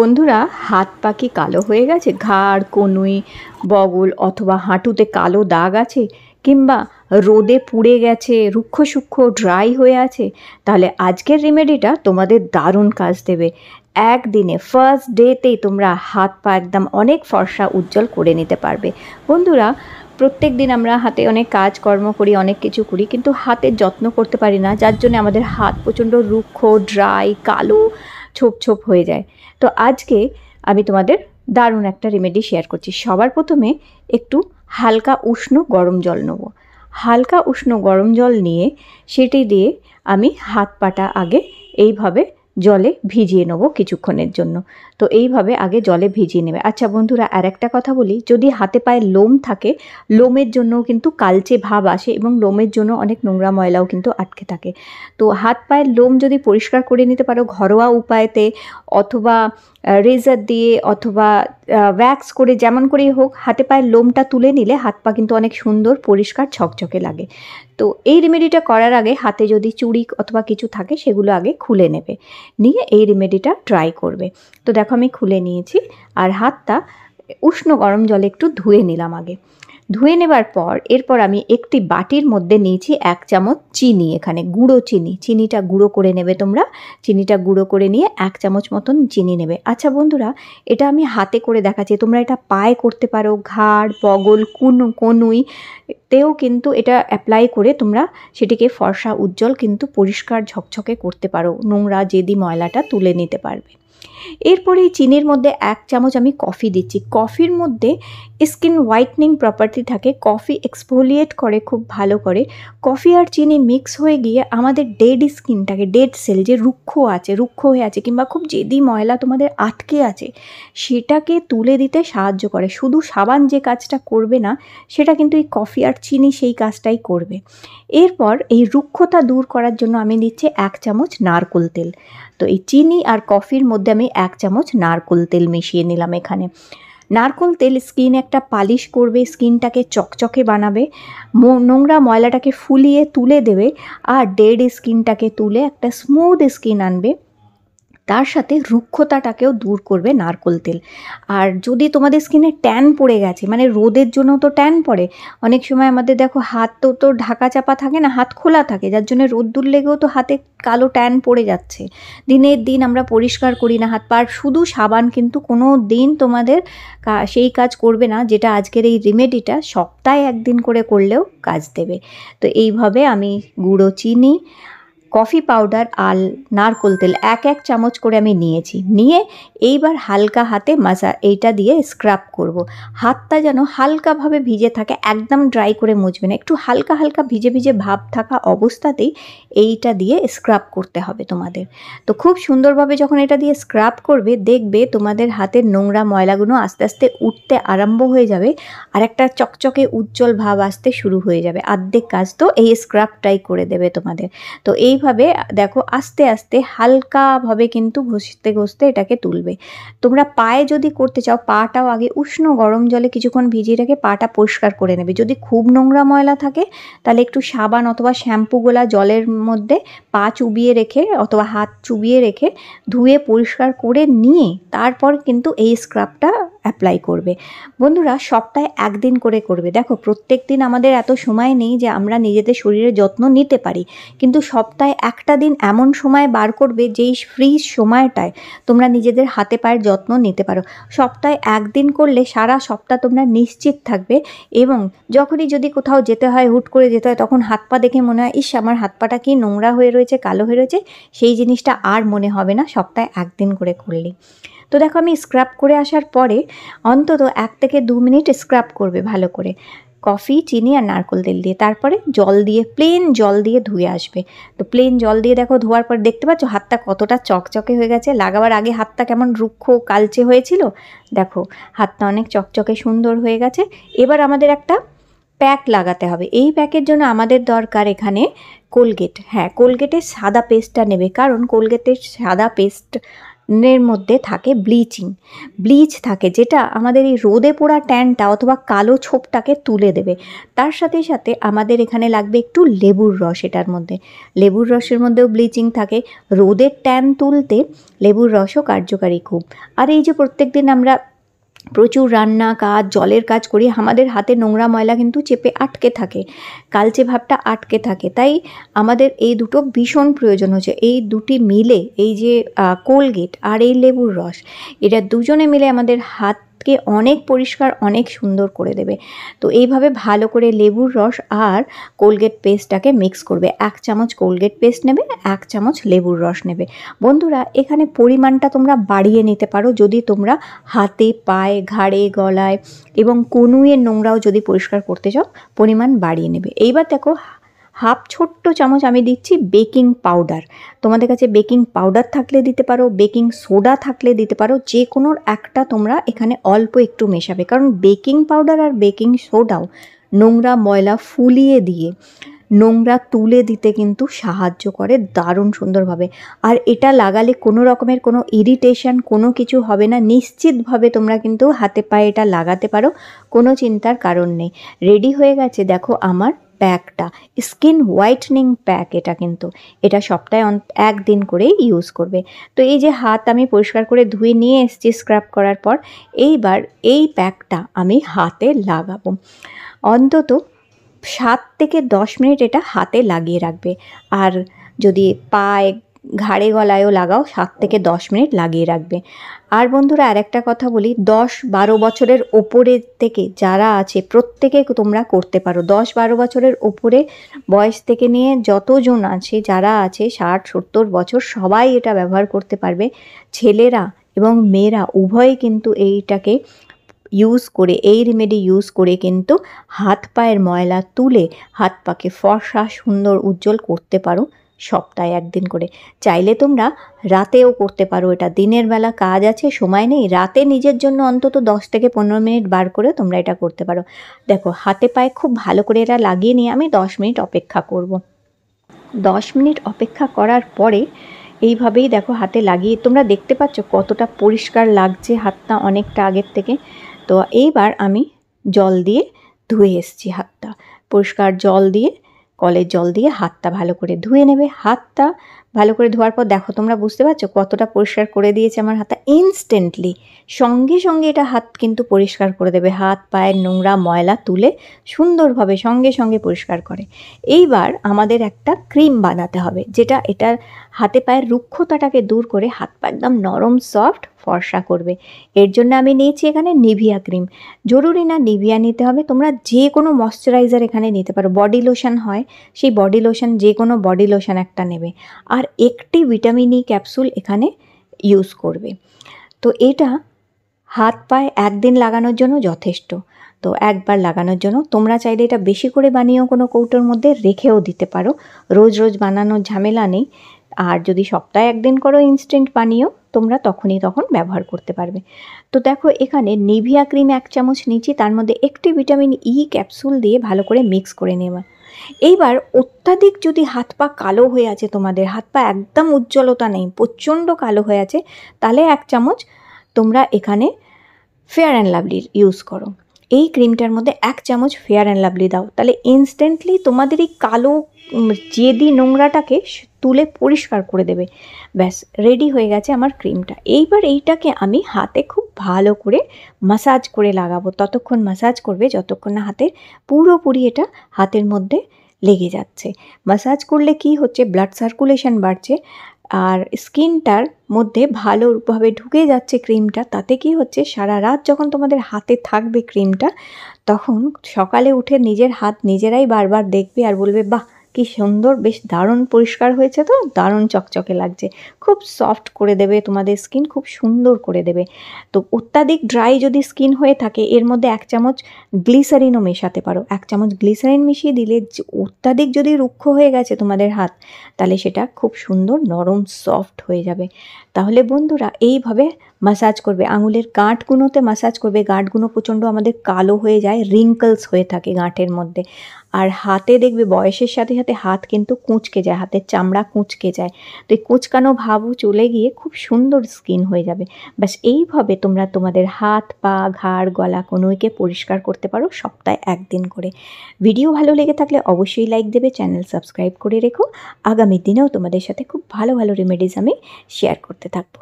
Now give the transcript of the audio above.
বন্ধুরা হাত পাকি কালো হয়ে গেছে ঘাড় কনুই বগল অথবা হাঁটুতে কালো দাগ আছে কিংবা রোদে পুড়ে গেছে রুক্ষ সূক্ষ্ম ড্রাই হয়ে আছে তাহলে আজকের রেমেডিটা তোমাদের দারুণ কাজ দেবে একদিনে ফার্স্ট ডেতেই তোমরা হাত পা একদম অনেক ফর্সা উজ্জ্বল করে নিতে পারবে বন্ধুরা প্রত্যেক দিন আমরা হাতে অনেক কাজকর্ম করি অনেক কিছু করি কিন্তু হাতের যত্ন করতে পারি না যার জন্য আমাদের হাত প্রচণ্ড রুক্ষ ড্রাই কালো ছোপ ছোপ হয়ে যায় তো আজকে আমি তোমাদের দারুণ একটা রেমেডি শেয়ার করছি সবার প্রথমে একটু হালকা উষ্ণ গরম জল নেব হালকা উষ্ণ গরম জল নিয়ে সেটি দিয়ে আমি হাত পাটা আগে এইভাবে জলে ভিজিয়ে নেবো কিছুক্ষণের জন্য তো এইভাবে আগে জলে ভিজিয়ে নেবে আচ্ছা বন্ধুরা আর একটা কথা বলি যদি হাতে পায়ে লোম থাকে লোমের জন্যও কিন্তু কালচে ভাব আসে এবং লোমের জন্য অনেক নোংরা ময়লাও কিন্তু আটকে থাকে তো হাত পায়ের লোম যদি পরিষ্কার করে নিতে পারো ঘরোয়া উপায়তে অথবা রেজার দিয়ে অথবা ওয়্যাক্স করে যেমন করেই হোক হাতে পায়ের লোমটা তুলে নিলে হাত পা কিন্তু অনেক সুন্দর পরিষ্কার ছকছকে লাগে তো এই রেমেডিটা করার আগে হাতে যদি চুড়ি অথবা কিছু থাকে সেগুলো আগে খুলে নেবে নিয়ে এই রেমেডিটা ট্রাই করবে তো দেখো আমি খুলে নিয়েছি আর হাতটা উষ্ণ গরম জলে একটু ধুয়ে নিলাম আগে ধুয়ে নেবার পর এরপর আমি একটি বাটির মধ্যে নিয়েছি এক চামচ চিনি এখানে গুঁড়ো চিনি চিনিটা গুঁড়ো করে নেবে তোমরা চিনিটা গুঁড়ো করে নিয়ে এক চামচ মতন চিনি নেবে আচ্ছা বন্ধুরা এটা আমি হাতে করে দেখাচ্ছি তোমরা এটা পায়ে করতে পারো ঘাড় বগল কোন কনুই তেও কিন্তু এটা অ্যাপ্লাই করে তোমরা সেটিকে ফর্সা উজ্জ্বল কিন্তু পরিষ্কার ঝকঝকে করতে পারো নোংরা যেদি ময়লাটা তুলে নিতে পারবে এরপরে এই চিনির মধ্যে এক চামচ আমি কফি দিচ্ছি কফির মধ্যে স্কিন হোয়াইটনিং প্রপার্টি থাকে কফি এক্সফোলিয়েট করে খুব ভালো করে কফি আর চিনি মিক্স হয়ে গিয়ে আমাদের ডেড স্কিনটাকে ডেড সেল যে রুক্ষ আছে রুক্ষ হয়ে আছে কিংবা খুব জেদি ময়লা তোমাদের আটকে আছে সেটাকে তুলে দিতে সাহায্য করে শুধু সাবান যে কাজটা করবে না সেটা কিন্তু এই কফি আর চিনি সেই কাজটাই করবে এরপর এই রুক্ষতা দূর করার জন্য আমি দিচ্ছি এক চামচ নারকোল তেল তো এই চিনি আর কফির মধ্যে আমি এক চামচ নারকোল তেল মিশিয়ে নিলাম এখানে নারকোল তেল স্কিন একটা পালিশ করবে স্কিনটাকে চকচকে বানাবে নোংরা ময়লাটাকে ফুলিয়ে তুলে দেবে আর ডেড স্কিনটাকে তুলে একটা স্মুথ স্কিন আনবে তার সাথে রুক্ষতাটাকেও দূর করবে নারকোল তেল আর যদি তোমাদের স্কিনে ট্যান পড়ে গেছে মানে রোদের জন্য তো ট্যান পড়ে অনেক সময় আমাদের দেখো হাত তো তো ঢাকা চাপা থাকে না হাত খোলা থাকে যার জন্য রোদ্দুর লেগেও তো হাতে কালো ট্যান পড়ে যাচ্ছে দিনের দিন আমরা পরিষ্কার করি না হাত পার শুধু সাবান কিন্তু কোনো দিন তোমাদের সেই কাজ করবে না যেটা আজকের এই রেমেডিটা সপ্তাহে একদিন করে করলেও কাজ দেবে তো এইভাবে আমি গুঁড়ো চিনি কফি পাউডার আর নারকোল তেল এক এক চামচ করে আমি নিয়েছি নিয়ে এইবার হালকা হাতে মাজা এইটা দিয়ে স্ক্রাব করব। হাতটা যেন হালকাভাবে ভিজে থাকে একদম ড্রাই করে মুছবে না একটু হালকা হালকা ভিজে ভিজে ভাব থাকা অবস্থাতেই এইটা দিয়ে স্ক্রাব করতে হবে তোমাদের তো খুব সুন্দরভাবে যখন এটা দিয়ে স্ক্রাব করবে দেখবে তোমাদের হাতের নোংরা ময়লাগুলো আস্তে আস্তে উঠতে আরম্ভ হয়ে যাবে আর একটা চকচকে উজ্জ্বল ভাব আসতে শুরু হয়ে যাবে আর্ধেক কাজ তো এই স্ক্রাবটাই করে দেবে তোমাদের তো এই এইভাবে দেখো আস্তে আস্তে হালকাভাবে কিন্তু ঘষতে ঘষতে এটাকে তুলবে তোমরা পায়ে যদি করতে চাও পাটাও আগে উষ্ণ গরম জলে কিছুক্ষণ ভিজিয়ে রেখে পাটা পরিষ্কার করে নেবে যদি খুব নোংরা ময়লা থাকে তাহলে একটু সাবান অথবা শ্যাম্পু গোলা জলের মধ্যে পা চুবিয়ে রেখে অথবা হাত চুবিয়ে রেখে ধুয়ে পরিষ্কার করে নিয়ে তারপর কিন্তু এই স্ক্রাবটা অ্যাপ্লাই করবে বন্ধুরা সপ্তাহে একদিন করে করবে দেখো প্রত্যেক দিন আমাদের এত সময় নেই যে আমরা নিজেদের শরীরের যত্ন নিতে পারি কিন্তু সপ্তাহে একটা দিন এমন সময় বার করবে যেই ফ্রি সময়টায় তোমরা নিজেদের হাতে পায়ের যত্ন নিতে পারো সপ্তাহে একদিন করলে সারা সপ্তাহ তোমরা নিশ্চিত থাকবে এবং যখনই যদি কোথাও যেতে হয় হুট করে যেতে হয় তখন হাত পা দেখে মনে হয় ইস আমার হাত পাটা কি নোংরা হয়ে রয়েছে কালো হয়ে রয়েছে সেই জিনিসটা আর মনে হবে না সপ্তাহে একদিন করে করলে তো দেখো আমি স্ক্রাব করে আসার পরে অন্তত এক থেকে দু মিনিট স্ক্রাব করবে ভালো করে কফি চিনি আর নারকল তেল দিয়ে তারপরে জল দিয়ে প্লেন জল দিয়ে ধুয়ে আসবে তো প্লেন জল দিয়ে দেখো ধোয়ার পর দেখতে পাচ্ছ হাতটা কতটা চকচকে হয়ে গেছে লাগাবার আগে হাতটা কেমন রুক্ষ কালচে হয়েছিল দেখো হাতটা অনেক চকচকে সুন্দর হয়ে গেছে এবার আমাদের একটা প্যাক লাগাতে হবে এই প্যাকের জন্য আমাদের দরকার এখানে কোলগেট হ্যাঁ কোলগেটের সাদা পেস্টটা নেবে কারণ কোলগেটের সাদা পেস্ট এর মধ্যে থাকে ব্লিচিং ব্লিচ থাকে যেটা আমাদের এই রোদে পোড়া ট্যানটা অথবা কালো ছোপটাকে তুলে দেবে তার সাথে সাথে আমাদের এখানে লাগবে একটু লেবুর রস এটার মধ্যে লেবুর রসের মধ্যেও ব্লিচিং থাকে রোদের ট্যান তুলতে লেবুর রসও কার্যকারী খুব আর এই যে প্রত্যেক দিন আমরা প্রচুর রান্না কাজ জলের কাজ করি আমাদের হাতে নোংরা ময়লা কিন্তু চেপে আটকে থাকে কালচে ভাবটা আটকে থাকে তাই আমাদের এই দুটো ভীষণ প্রয়োজন হচ্ছে এই দুটি মিলে এই যে কোলগেট আর এই লেবুর রস এটা দুজনে মিলে আমাদের হাত টেস্টকে অনেক পরিষ্কার অনেক সুন্দর করে দেবে তো এইভাবে ভালো করে লেবুর রস আর কোলগেট পেস্টটাকে মিক্স করবে এক চামচ কোলগেট পেস্ট নেবে এক চামচ লেবুর রস নেবে বন্ধুরা এখানে পরিমাণটা তোমরা বাড়িয়ে নিতে পারো যদি তোমরা হাতে পায়ে ঘাড়ে গলায় এবং কনুয়ের নোংরাও যদি পরিষ্কার করতে চাও পরিমাণ বাড়িয়ে নেবে এইবার দেখো হাফ ছোট্ট চামচ আমি দিচ্ছি বেকিং পাউডার তোমাদের কাছে বেকিং পাউডার থাকলে দিতে পারো বেকিং সোডা থাকলে দিতে পারো যে কোনো একটা তোমরা এখানে অল্প একটু মেশাবে কারণ বেকিং পাউডার আর বেকিং সোডাও নোংরা ময়লা ফুলিয়ে দিয়ে নোংরা তুলে দিতে কিন্তু সাহায্য করে দারুণ সুন্দরভাবে আর এটা লাগালে কোনো রকমের কোনো ইরিটেশন কোনো কিছু হবে না নিশ্চিতভাবে তোমরা কিন্তু হাতে পায়ে এটা লাগাতে পারো কোনো চিন্তার কারণ নেই রেডি হয়ে গেছে দেখো আমার প্যাকটা স্কিন হোয়াইটনিং প্যাক এটা কিন্তু এটা সপ্তাহে একদিন করে ইউজ করবে তো এই যে হাত আমি পরিষ্কার করে ধুয়ে নিয়ে এসেছি স্ক্রাব করার পর এইবার এই প্যাকটা আমি হাতে লাগাবো অন্তত সাত থেকে দশ মিনিট এটা হাতে লাগিয়ে রাখবে আর যদি পায়ে ঘাড়ে গলায়ও লাগাও সাত থেকে দশ মিনিট লাগিয়ে রাখবে আর বন্ধুরা আর একটা কথা বলি দশ বারো বছরের ওপরে থেকে যারা আছে প্রত্যেকে তোমরা করতে পারো দশ বারো বছরের ওপরে বয়স থেকে নিয়ে যতজন আছে যারা আছে ষাট সত্তর বছর সবাই এটা ব্যবহার করতে পারবে ছেলেরা এবং মেয়েরা উভয়ই কিন্তু এইটাকে ইউজ করে এই রেমেডি ইউজ করে কিন্তু হাত পায়ের ময়লা তুলে হাত পাকে ফর্সা সুন্দর উজ্জ্বল করতে পারো সপ্তাহে একদিন করে চাইলে তোমরা রাতেও করতে পারো এটা দিনের বেলা কাজ আছে সময় নেই রাতে নিজের জন্য অন্তত দশ থেকে পনেরো মিনিট বার করে তোমরা এটা করতে পারো দেখো হাতে পায়ে খুব ভালো করে এটা লাগিয়ে নিয়ে আমি দশ মিনিট অপেক্ষা করব। দশ মিনিট অপেক্ষা করার পরে এইভাবেই দেখো হাতে লাগিয়ে তোমরা দেখতে পাচ্ছ কতটা পরিষ্কার লাগছে হাতটা অনেকটা আগের থেকে তো এইবার আমি জল দিয়ে ধুয়ে এসছি হাতটা পরিষ্কার জল দিয়ে কলের জল দিয়ে হাতটা ভালো করে ধুয়ে নেবে হাতটা ভালো করে ধোয়ার পর দেখো তোমরা বুঝতে পারছো কতটা পরিষ্কার করে দিয়েছে আমার হাতটা ইনস্ট্যান্টলি সঙ্গে সঙ্গে এটা হাত কিন্তু পরিষ্কার করে দেবে হাত পায়ের নোংরা ময়লা তুলে সুন্দরভাবে সঙ্গে সঙ্গে পরিষ্কার করে এইবার আমাদের একটা ক্রিম বানাতে হবে যেটা এটার হাতে পায়ের রুক্ষতাটাকে দূর করে হাত পা একদম নরম সফট ফর্সা করবে এর জন্য আমি নিয়েছি এখানে নিভিয়া ক্রিম জরুরি না নিভিয়া নিতে হবে তোমরা যে কোনো ময়শ্চারাইজার এখানে নিতে পারো বডি লোশন হয় সেই বডি লোশন যে কোনো বডি লোশন একটা নেবে আর আর একটি ভিটামিন ই ক্যাপসুল এখানে ইউজ করবে তো এটা হাত পায়ে একদিন লাগানোর জন্য যথেষ্ট তো একবার লাগানোর জন্য তোমরা চাইলে এটা বেশি করে বানিয়েও কোনো কৌটোর মধ্যে রেখেও দিতে পারো রোজ রোজ বানানোর ঝামেলা নেই আর যদি সপ্তাহে একদিন করো ইনস্ট্যান্ট বানিয়েও তোমরা তখনই তখন ব্যবহার করতে পারবে তো দেখো এখানে নিভিয়া ক্রিম এক চামচ নিচে তার মধ্যে একটি ভিটামিন ই ক্যাপসুল দিয়ে ভালো করে মিক্স করে নেওয়া এইবার অত্যাধিক যদি হাত পা কালো হয়ে আছে তোমাদের হাত পা একদম উজ্জ্বলতা নেই প্রচণ্ড কালো হয়ে আছে তাহলে এক চামচ তোমরা এখানে ফেয়ার অ্যান্ড লাভলির ইউজ করো এই ক্রিমটার মধ্যে এক চামচ ফেয়ার অ্যান্ড লাভলি দাও তাহলে ইনস্ট্যান্টলি তোমাদের এই কালো জেদি নোংরাটাকে তুলে পরিষ্কার করে দেবে ব্যাস রেডি হয়ে গেছে আমার ক্রিমটা এইবার এইটাকে আমি হাতে খুব ভালো করে মাসাজ করে লাগাবো ততক্ষণ মাসাজ করবে যতক্ষণ না হাতের পুরোপুরি এটা হাতের মধ্যে লেগে যাচ্ছে মাসাজ করলে কি হচ্ছে ব্লাড সার্কুলেশন বাড়ছে আর স্কিনটার মধ্যে ভালোভাবে ঢুকে যাচ্ছে ক্রিমটা তাতে কি হচ্ছে সারা রাত যখন তোমাদের হাতে থাকবে ক্রিমটা তখন সকালে উঠে নিজের হাত নিজেরাই বারবার দেখবে আর বলবে বাহ কি সুন্দর বেশ দারুণ পরিষ্কার হয়েছে তো দারুণ চকচকে লাগছে খুব সফট করে দেবে তোমাদের স্কিন খুব সুন্দর করে দেবে তো অত্যাধিক ড্রাই যদি স্কিন হয়ে থাকে এর মধ্যে এক চামচ গ্লিসারিনও মেশাতে পারো এক চামচ গ্লিসারিন মিশিয়ে দিলে অত্যাধিক যদি রুক্ষ হয়ে গেছে তোমাদের হাত তাহলে সেটা খুব সুন্দর নরম সফট হয়ে যাবে তাহলে বন্ধুরা এইভাবে মাসাজ করবে আঙুলের গাঁটগুলোতে মাসাজ করবে গাঁটগুলো প্রচণ্ড আমাদের কালো হয়ে যায় রিঙ্কলস হয়ে থাকে গাঁটের মধ্যে আর হাতে দেখবে বয়সের সাথে সাথে হাত কিন্তু কুঁচকে যায় হাতের চামড়া কুঁচকে যায় তো এই কুঁচকানো ভাবও চলে গিয়ে খুব সুন্দর স্কিন হয়ে যাবে ব্যাস এইভাবে তোমরা তোমাদের হাত পা ঘাড় গলা কোনোইকে পরিষ্কার করতে পারো সপ্তাহে একদিন করে ভিডিও ভালো লেগে থাকলে অবশ্যই লাইক দেবে চ্যানেল সাবস্ক্রাইব করে রেখো আগামী দিনেও তোমাদের সাথে খুব ভালো ভালো রেমেডিস আমি শেয়ার করতে থাকবো